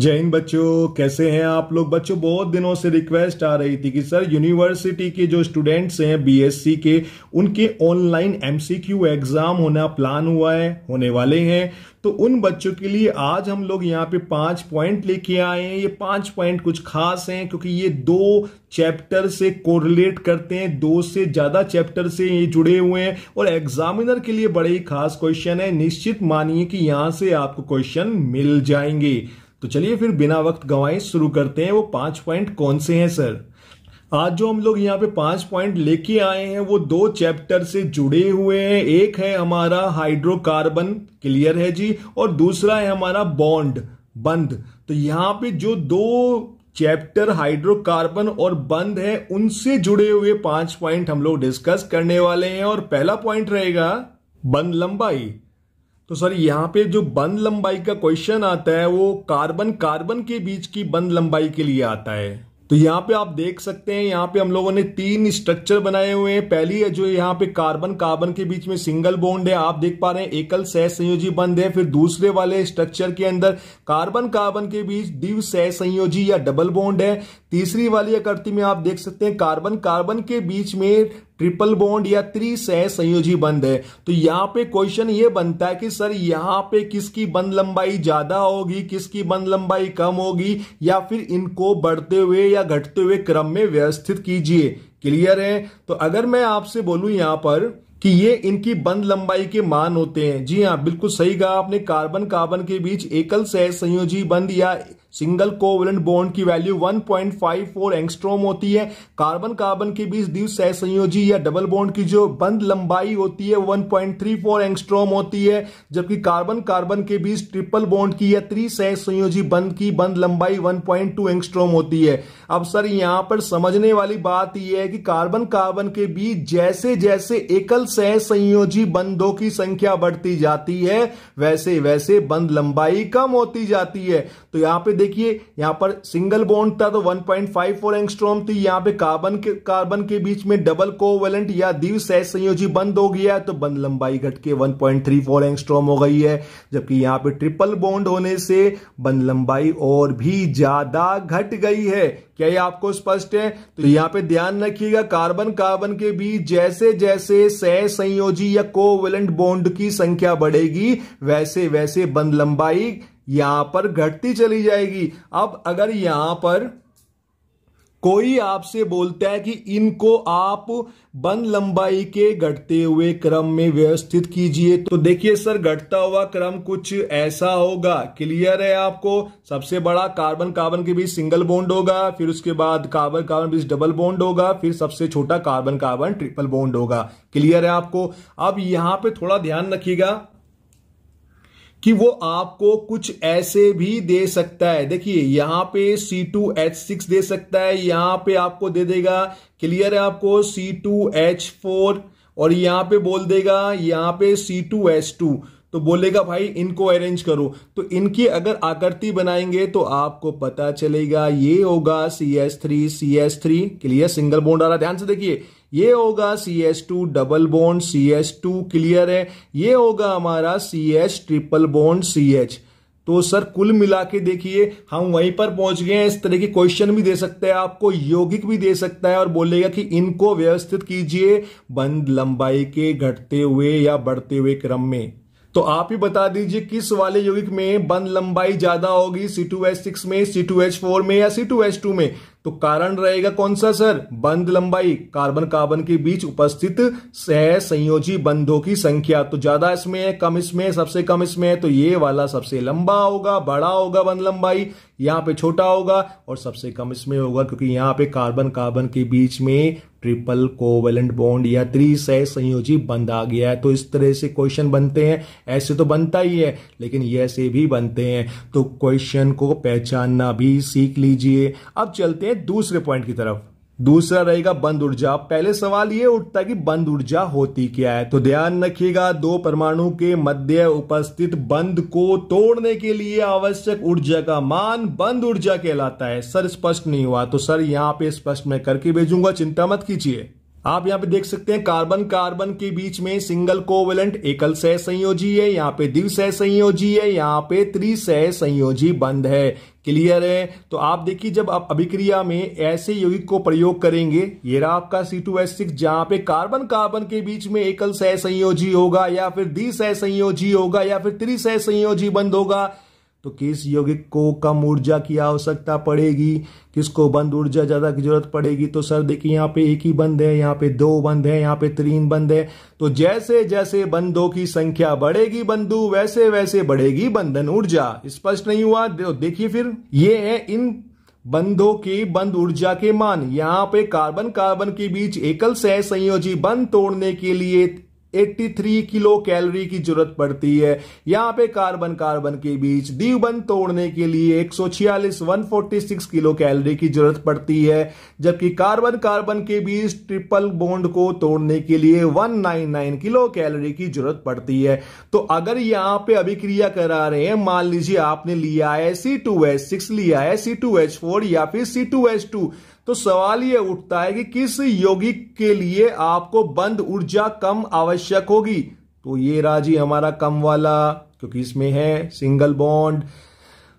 जय हिंद बच्चों कैसे हैं आप लोग बच्चों बहुत दिनों से रिक्वेस्ट आ रही थी कि सर यूनिवर्सिटी के जो स्टूडेंट्स हैं बीएससी के उनके ऑनलाइन एमसीक्यू एग्जाम होना प्लान हुआ है होने वाले हैं तो उन बच्चों के लिए आज हम लोग यहाँ पे पांच पॉइंट लेके आए हैं ये पांच पॉइंट कुछ खास हैं क्योंकि ये दो चैप्टर से कोरिलेट करते हैं दो से ज्यादा चैप्टर से ये जुड़े हुए हैं और एग्जामिनर के लिए बड़े ही खास क्वेश्चन है निश्चित मानिए कि यहां से आपको क्वेश्चन मिल जाएंगे तो चलिए फिर बिना वक्त गंवाए शुरू करते हैं वो पांच पॉइंट कौन से हैं सर आज जो हम लोग यहाँ पे पांच पॉइंट लेके आए हैं वो दो चैप्टर से जुड़े हुए हैं एक है हमारा हाइड्रोकार्बन क्लियर है जी और दूसरा है हमारा बॉन्ड बंद तो यहाँ पे जो दो चैप्टर हाइड्रोकार्बन और बंद है उनसे जुड़े हुए पांच पॉइंट हम लोग डिस्कस करने वाले हैं और पहला पॉइंट रहेगा बंद लंबाई तो सर यहाँ पे जो बंद लंबाई का क्वेश्चन आता है वो कार्बन कार्बन के बीच की बंद लंबाई के लिए आता है तो यहाँ पे आप देख सकते हैं यहाँ पे हम लोगों ने तीन स्ट्रक्चर बनाए हुए हैं पहली है जो यहाँ पे कार्बन कार्बन के बीच में सिंगल बॉन्ड है आप देख पा रहे हैं एकल सह संयोजी बंद है फिर दूसरे वाले स्ट्रक्चर के अंदर कार्बन कार्बन के बीच दिव सह संयोजी या डबल बॉन्ड है तीसरी वाली आकृति में आप देख सकते हैं कार्बन कार्बन के बीच में ट्रिपल बॉन्ड या त्री सह संयोजी बंद है तो यहां पे क्वेश्चन ये बनता है कि सर यहां पे किसकी बंद लंबाई ज्यादा होगी किसकी बंद लंबाई कम होगी या फिर इनको बढ़ते हुए या घटते हुए क्रम में व्यवस्थित कीजिए क्लियर है तो अगर मैं आपसे बोलूं यहां पर कि ये इनकी बंद लंबाई के मान होते हैं जी हाँ बिल्कुल सही कहा आपने कार्बन कार्बन के बीच एकल सह संयोजी बंद या सिंगल कोवलेंट बॉन्ड की वैल्यू 1.54 एंगस्ट्रोम होती है कार्बन कार्बन के बीच द्वि सहसंयोजी या डबल बॉन्ड की जो बंद लंबाई होती है 1.34 एंगस्ट्रोम होती है जबकि कार्बन कार्बन के बीच ट्रिपल बॉन्ड की या त्रि संयोजी बंद की बंद लंबाई 1.2 एंगस्ट्रोम होती है अब सर यहां पर समझने वाली बात यह है कि कार्बन कार्बन के बीच जैसे जैसे एकल संयोजी बंदों की संख्या बढ़ती जाती है वैसे वैसे बंद लंबाई कम होती जाती है तो यहां पे देखिए यहां पर सिंगल बॉन्ड था तो 1.54 पॉइंट एंगस्ट्रोम थी यहां पे कार्बन के कार्बन के बीच में डबल कोवेलेंट या दीव सह संयोजी बंद हो गया तो बंद लंबाई घट के 1.34 पॉइंट एंगस्ट्रोम हो गई है जबकि यहां पे ट्रिपल बॉन्ड होने से बंद लंबाई और भी ज्यादा घट गई है क्या ये आपको स्पष्ट है तो यहाँ पे ध्यान रखिएगा कार्बन कार्बन के बीच जैसे जैसे सह संयोजी या कोवेलेंट बॉन्ड की संख्या बढ़ेगी वैसे वैसे बंद लंबाई यहां पर घटती चली जाएगी अब अगर यहां पर कोई आपसे बोलता है कि इनको आप बंद लंबाई के घटते हुए क्रम में व्यवस्थित कीजिए तो देखिए सर घटता हुआ क्रम कुछ ऐसा होगा क्लियर है आपको सबसे बड़ा कार्बन कार्बन के बीच सिंगल बॉन्ड होगा फिर उसके बाद कार्बन कार्बन के बीच डबल बॉन्ड होगा फिर सबसे छोटा कार्बन कार्बन ट्रिपल बॉन्ड होगा क्लियर है आपको अब यहां पर थोड़ा ध्यान रखिएगा कि वो आपको कुछ ऐसे भी दे सकता है देखिए यहां पे C2H6 दे सकता है यहां पे आपको दे देगा क्लियर है आपको C2H4 और यहां पे बोल देगा यहां पे C2H2 तो बोलेगा भाई इनको अरेंज करो तो इनकी अगर आकृति बनाएंगे तो आपको पता चलेगा ये होगा C S three C S three clear single bond आ रहा ध्यान से देखिए ये होगा C S two double bond C S two clear है ये होगा हमारा C H triple bond C H तो सर कुल मिला के देखिए हम वहीं पर पहुंच गए हैं इस तरह के क्वेश्चन भी दे सकते हैं आपको यौगिक भी दे सकता है और बोलेगा कि इनको व्यवस्थित कीजिए बंद लंबाई के घटते हुए या बढ़ते हुए क्रम में तो आप ही बता दीजिए किस वाले यौगिक में बंद लंबाई ज्यादा होगी सी टू एच सिक्स में सी टू एच फोर में या सी टू एच टू में तो कारण रहेगा कौन सा सर बंद लंबाई कार्बन कार्बन के बीच उपस्थित सह संयोजी बंधों की संख्या तो ज्यादा इसमें है कम इसमें सबसे कम इसमें है तो ये वाला सबसे लंबा होगा बड़ा होगा बंद लंबाई यहां पे छोटा होगा और सबसे कम इसमें होगा क्योंकि यहां पे कार्बन कार्बन के बीच में ट्रिपल कोवेलेंट बॉन्ड या त्रिसह संयोजी बंद आ गया है तो इस तरह से क्वेश्चन बनते हैं ऐसे तो बनता ही है लेकिन ये ऐसे भी बनते हैं तो क्वेश्चन को पहचानना भी सीख लीजिए अब चलते हैं दूसरे पॉइंट की तरफ दूसरा रहेगा बंद ऊर्जा पहले सवाल ये उठता कि बंद ऊर्जा होती क्या है तो ध्यान रखिएगा दो परमाणु के मध्य उपस्थित बंद को तोड़ने के लिए आवश्यक ऊर्जा का मान बंद ऊर्जा कहलाता है सर स्पष्ट नहीं हुआ तो सर यहाँ पे स्पष्ट मैं करके भेजूंगा चिंता मत कीजिए आप यहाँ पे देख सकते हैं कार्बन कार्बन के बीच में सिंगल कोवेलेंट एकल सह संयोजी है यहाँ पे सह संयोजी है यहाँ पे त्रि सह संयोजी बंद है क्लियर है तो आप देखिए जब आप अभिक्रिया में ऐसे यौगिक को प्रयोग करेंगे ये रहा आपका सी टू एस सिक्स जहां पे कार्बन कार्बन के बीच में एकल सह संयोजी होगा या फिर सह संयोजी होगा या फिर सह संयोजी बंद होगा तो किस यौगिक को कम ऊर्जा की आवश्यकता पड़ेगी किसको बंद ऊर्जा ज़्यादा की जरूरत पड़ेगी तो सर देखिए यहाँ पे एक ही बंद है यहाँ पे दो बंद है यहाँ पे तीन बंद है तो जैसे जैसे बंदों की संख्या बढ़ेगी बंधु वैसे वैसे बढ़ेगी बंधन ऊर्जा स्पष्ट नहीं हुआ देखिए फिर ये है इन बंधों के बंद ऊर्जा के मान यहाँ पे कार्बन कार्बन के बीच एकल सह संयोजी बंद तोड़ने के लिए 83 किलो कैलोरी की जरूरत पड़ती है यहां पे कार्बन कार्बन के बीच द्विबंध तोड़ने के लिए 146 146 किलो कैलोरी की जरूरत पड़ती है जबकि कार्बन कार्बन के बीच ट्रिपल बॉन्ड को तोड़ने के लिए 199 किलो कैलोरी की जरूरत पड़ती है तो अगर यहां पे अभिक्रिया करा रहे हैं मान लीजिए आपने लिया है सी लिया है सी या फिर सी तो सवाल यह उठता है कि किस यौगिक के लिए आपको बंद ऊर्जा कम आवश्यक होगी तो ये राजी हमारा कम वाला क्योंकि इसमें है सिंगल बॉन्ड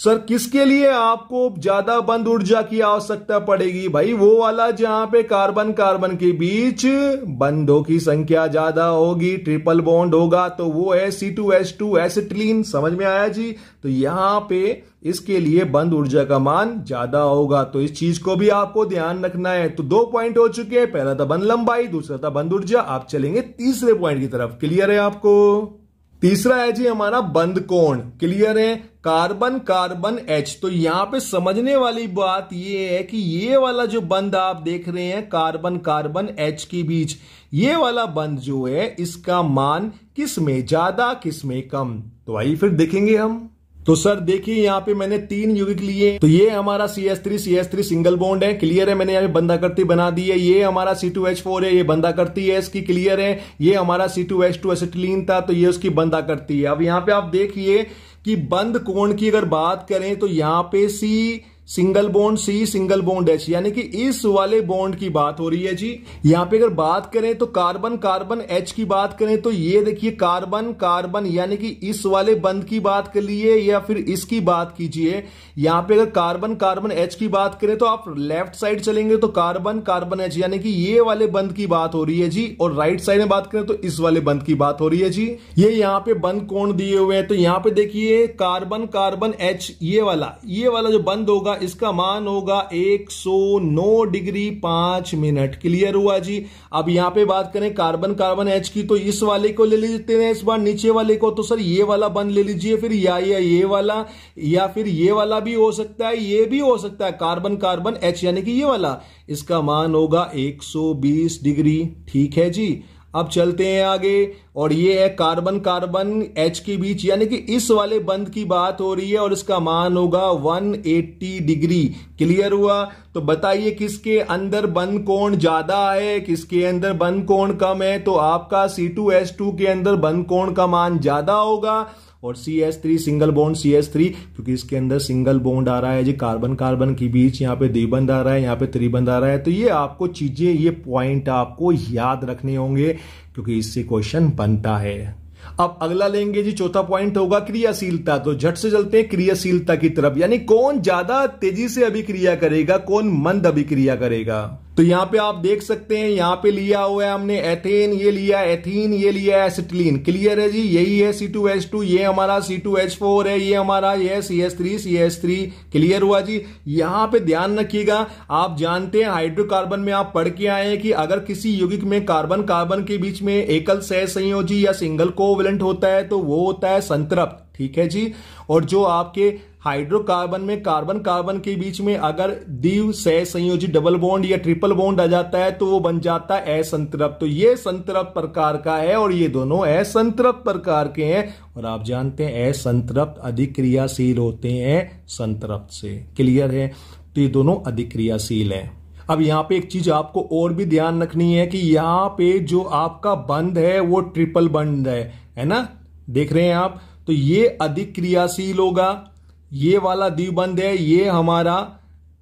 सर किसके लिए आपको ज्यादा बंद ऊर्जा की आवश्यकता पड़ेगी भाई वो वाला जहां पे कार्बन कार्बन के बीच बंधों की संख्या ज्यादा होगी ट्रिपल बॉन्ड होगा तो वो है C two S two acetylene समझ में आया जी तो यहां पे इसके लिए बंद ऊर्जा का मान ज्यादा होगा तो इस चीज को भी आपको ध्यान रखना है तो दो पॉइंट हो चुके हैं पहला था बंद लंबाई दूसरा था बंद ऊर्जा आप चलेंगे तीसरे पॉइंट की तरफ क्लियर है आपको तीसरा है जी हमारा बंद कोण क्लियर है कार्बन कार्बन एच तो यहां पे समझने वाली बात ये है कि ये वाला जो बंद आप देख रहे हैं कार्बन कार्बन एच के बीच ये वाला बंद जो है इसका मान किस में ज्यादा किस में कम तो आइए फिर देखेंगे हम तो सर देखिए यहाँ पे मैंने तीन यूनिट लिए तो ये हमारा C S three C S three single bond है क्लियर है मैंने यहाँ पे करती बना दी है ये हमारा सी टू एच फोर है ये करती है इसकी क्लियर है ये हमारा C two H two acetylene था तो ये उसकी बंदा करती है अब यहाँ पे आप देखिए कि बंद कोण की अगर बात करें तो यहाँ पे C single bond C single bond H यानी कि इस वाले बॉन्ड की बात हो रही है जी यहां पे अगर बात करें तो कार्बन कार्बन एच की बात करें तो ये देखिए कार्बन कार्बन यानी कि इस वाले बंद की बात कर लिए या फिर इसकी बात कीजिए यहां पे अगर कार्बन कार्बन एच की बात करें तो आप लेफ्ट साइड चलेंगे तो कार्बन कार्बन एच यानी कि ये वाले बंद की बात हो रही है जी और राइट साइड में बात करें तो इस वाले बंद की बात हो रही है जी ये यहाँ पे बंद कोण दिए हुए हैं तो यहाँ पे देखिए कार्बन कार्बन एच ये वाला ये वाला जो बंद होगा होगा इसका मान होगा 109 डिग्री 5 मिनट क्लियर हुआ जी अब यहां पे बात करें कार्बन कार्बन एच की तो इस वाले को ले लेते हैं इस बार नीचे वाले को तो सर ये वाला बन ले लीजिए फिर या या ये वाला या फिर ये वाला भी हो सकता है ये भी हो सकता है कार्बन कार्बन एच यानी कि ये वाला इसका मान होगा एक डिग्री ठीक है जी अब चलते हैं आगे और ये है कार्बन कार्बन एच के बीच यानी कि इस वाले बंद की बात हो रही है और इसका मान होगा 180 डिग्री क्लियर हुआ तो बताइए किसके अंदर बंद कोण ज्यादा है किसके अंदर बंद कोण कम है तो आपका C2H2 के अंदर बंद कोण का मान ज्यादा होगा और C S three single bond C S three क्योंकि इसके अंदर सिंगल बॉन्ड आ रहा है जी कार्बन कार्बन के बीच यहाँ पे द्विबंध आ रहा है यहाँ पे त्रिबंध आ रहा है तो ये आपको चीजें ये पॉइंट आपको याद रखने होंगे क्योंकि इससे क्वेश्चन बनता है अब अगला लेंगे जी चौथा पॉइंट होगा क्रियाशीलता तो झट से चलते हैं क्रियाशीलता की तरफ यानी कौन ज्यादा तेजी से अभिक्रिया करेगा कौन मंद अभिक्रिया करेगा तो यहां पे आप देख सकते हैं यहां पे लिया हुआ है हमने एथेन ये लिया एथीन ये लिया है एसिटिलीन क्लियर है जी यही है सी टू एच टू ये हमारा सी टू एच फोर है ये हमारा ये C S three C S three clear हुआ जी यहां पे ध्यान रखिएगा आप जानते हैं हाइड्रोकार्बन में आप पढ़ के आए हैं कि अगर किसी यौगिक में कार्बन कार्बन के बीच में एकल सह संयोजी या सिंगल कोवलेंट होता है तो वो होता है संतृप्त ठीक है जी और जो आपके हाइड्रोकार्बन में कार्बन कार्बन के बीच में अगर दीव सह संयोजी डबल बॉन्ड या ट्रिपल बॉन्ड आ जाता है तो वो बन जाता है असंतृप्त तो ये संतृप्त प्रकार का है और ये दोनों असंतृप्त प्रकार के हैं और आप जानते हैं असंतृप्त अधिक क्रियाशील होते हैं संतरप्त से क्लियर है तो ये दोनों अधिक क्रियाशील है अब यहाँ पे एक चीज आपको और भी ध्यान रखनी है कि यहाँ पे जो आपका बंद है वो ट्रिपल बंद है है ना देख रहे हैं आप तो ये अधिक क्रियाशील होगा ये वाला द्विबंध है ये हमारा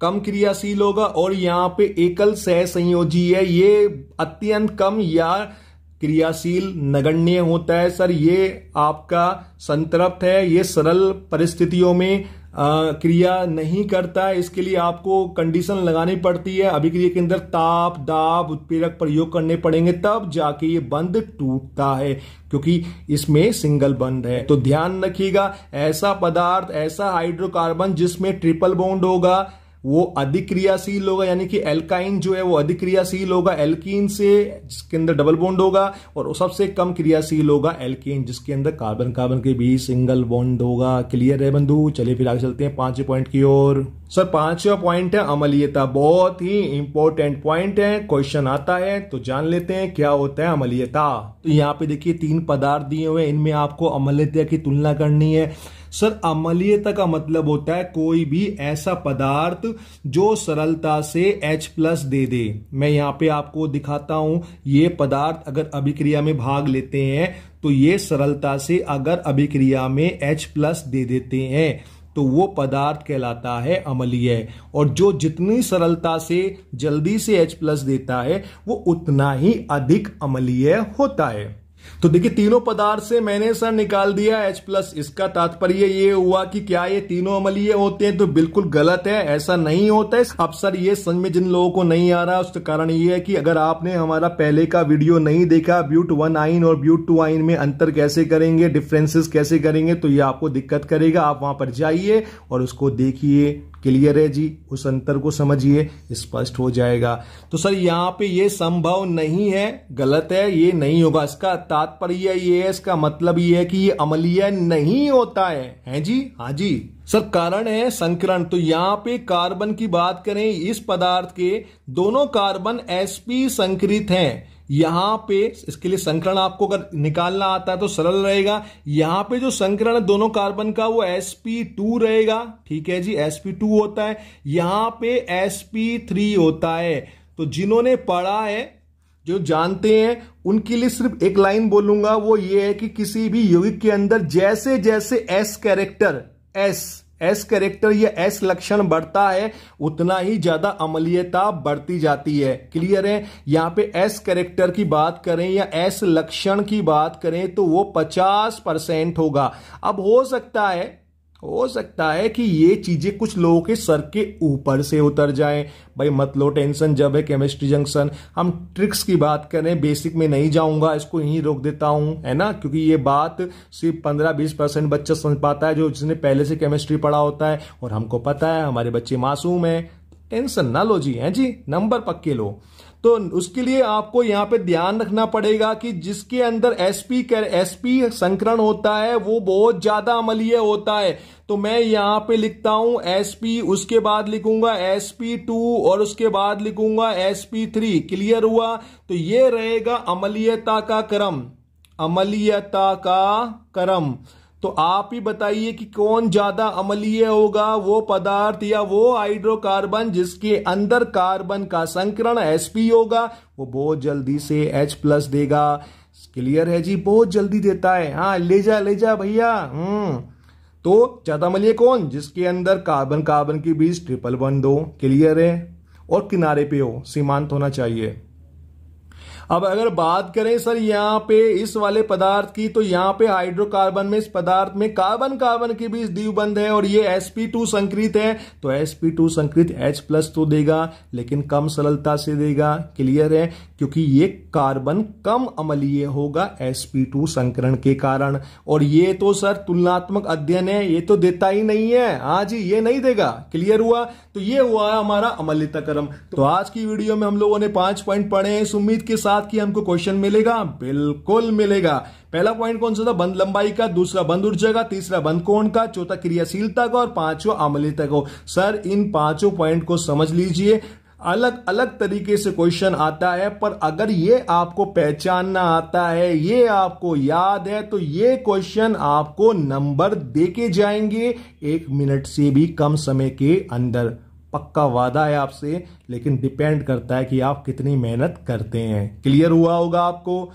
कम क्रियाशील होगा और यहाँ पे एकल सह संयोजी है ये अत्यंत कम या क्रियाशील नगण्य होता है सर ये आपका संतृप्त है ये सरल परिस्थितियों में क्रिया नहीं करता है इसके लिए आपको कंडीशन लगानी पड़ती है अभिक्रिया के अंदर ताप दाब उत्पीड़क प्रयोग करने पड़ेंगे तब जाके ये बंद टूटता है क्योंकि इसमें सिंगल बंद है तो ध्यान रखिएगा ऐसा पदार्थ ऐसा हाइड्रोकार्बन जिसमें ट्रिपल बॉन्ड होगा वो अधिक्रियाशील होगा यानी कि एल्काइन जो है वो अधिक्रियाशील होगा एल्कीन से जिसके अंदर डबल बॉन्ड होगा और सबसे कम क्रियाशील होगा एल्कीन जिसके अंदर कार्बन कार्बन के बीच सिंगल बॉन्ड होगा क्लियर है बंधु चलिए फिर आगे चलते हैं पांच पॉइंट की ओर सर पांचवा पॉइंट है अमलियता बहुत ही इंपॉर्टेंट पॉइंट है क्वेश्चन आता है तो जान लेते हैं क्या होता है अमलियता तो यहाँ पे देखिए तीन पदार्थ दिए हुए इनमें आपको अमलियता की तुलना करनी है सर अमलियता का मतलब होता है कोई भी ऐसा पदार्थ जो सरलता से H प्लस दे दे मैं यहाँ पे आपको दिखाता हूं ये पदार्थ अगर अभिक्रिया में भाग लेते हैं तो ये सरलता से अगर अभिक्रिया में H प्लस दे देते हैं तो वो पदार्थ कहलाता है अमलीय और जो जितनी सरलता से जल्दी से H प्लस देता है वो उतना ही अधिक अमलीय होता है तो देखिए तीनों पदार्थ से मैंने सर निकाल दिया H प्लस इसका तात्पर्य ये हुआ कि क्या ये तीनों अमलीय होते हैं तो बिल्कुल गलत है ऐसा नहीं होता है अब सर ये समझ में जिन लोगों को नहीं आ रहा उसका कारण ये है कि अगर आपने हमारा पहले का वीडियो नहीं देखा ब्यूट वन आइन और ब्यूट टू आइन में अंतर कैसे करेंगे डिफ्रेंसेस कैसे करेंगे तो ये आपको दिक्कत करेगा आप वहां पर जाइए और उसको देखिए क्लियर है जी उस अंतर को समझिए स्पष्ट हो जाएगा तो सर यहाँ पे ये संभव नहीं है गलत है ये नहीं होगा इसका तात्पर्य ये है इसका मतलब ये है कि ये अमलीय नहीं होता है हैं जी हाँ जी सर कारण है संकरण तो यहाँ पे कार्बन की बात करें इस पदार्थ के दोनों कार्बन एसपी संकरित हैं यहां पे इसके लिए संकरण आपको अगर निकालना आता है तो सरल रहेगा यहां पे जो संकरण दोनों कार्बन का वो sp2 रहेगा ठीक है जी sp2 होता है यहां पे sp3 होता है तो जिन्होंने पढ़ा है जो जानते हैं उनके लिए सिर्फ एक लाइन बोलूंगा वो ये है कि किसी भी यौगिक के अंदर जैसे जैसे S character S S character या एस लक्षण बढ़ता है उतना ही ज्यादा अमलीयता बढ़ती जाती है क्लियर है यहां पे एस करेक्टर की बात करें या एस लक्षण की बात करें तो वो 50 परसेंट होगा अब हो सकता है हो सकता है कि ये चीज़ें कुछ लोगों के सर के ऊपर से उतर जाए भाई मत लो टेंशन जब है केमिस्ट्री जंक्शन हम ट्रिक्स की बात करें बेसिक में नहीं जाऊंगा इसको यहीं रोक देता हूं है ना क्योंकि ये बात सिर्फ पंद्रह बीस परसेंट बच्चा समझ पाता है जो जिसने पहले से केमिस्ट्री पढ़ा होता है और हमको पता है हमारे बच्चे मासूम है टेंशन ना लो जी है जी नंबर पक्के लो तो उसके लिए आपको यहाँ पे ध्यान रखना पड़ेगा कि जिसके अंदर एसपी कर एसपी संकरण होता है वो बहुत ज्यादा अमलीय होता है तो मैं यहाँ पे लिखता हूं एसपी उसके बाद लिखूंगा एसपी टू और उसके बाद लिखूंगा एसपी थ्री क्लियर हुआ तो ये रहेगा अमलीयता का क्रम अमलीयता का क्रम तो आप ही बताइए कि कौन ज्यादा अमलीय होगा वो पदार्थ या वो हाइड्रोकार्बन जिसके अंदर कार्बन का संकरण sp होगा वो बहुत जल्दी से एच प्लस देगा क्लियर है जी बहुत जल्दी देता है हाँ ले जा ले जा भैया हम्म तो ज्यादा अमलीय कौन जिसके अंदर कार्बन कार्बन के बीच ट्रिपल बन दो क्लियर है और किनारे पे हो सीमांत होना चाहिए अब अगर बात करें सर यहाँ पे इस वाले पदार्थ की तो यहाँ पे हाइड्रोकार्बन में इस पदार्थ में कार्बन कार्बन के बीच द्विबंध है और ये sp2 संकृत है तो sp2 संकृत H प्लस तो देगा लेकिन कम सरलता से देगा क्लियर है क्योंकि ये कार्बन कम अमलीय होगा sp2 संकरण के कारण और ये तो सर तुलनात्मक अध्ययन है ये तो देता ही नहीं है हाँ जी ये नहीं देगा क्लियर हुआ तो ये हुआ है हमारा अमलिता क्रम तो आज की वीडियो में हम लोगों ने पांच पॉइंट पढ़े हैं इस उम्मीद के साथ कि हमको क्वेश्चन मिलेगा बिल्कुल मिलेगा पहला पॉइंट कौन सा था बंद लंबाई का दूसरा बंद ऊर्जा का तीसरा बंद कोण का चौथा क्रियाशीलता का और पांचवा अमलिता को सर इन पांचों पॉइंट को समझ लीजिए अलग अलग तरीके से क्वेश्चन आता है पर अगर ये आपको पहचानना आता है ये आपको याद है तो ये क्वेश्चन आपको नंबर देके जाएंगे एक मिनट से भी कम समय के अंदर पक्का वादा है आपसे लेकिन डिपेंड करता है कि आप कितनी मेहनत करते हैं क्लियर हुआ होगा आपको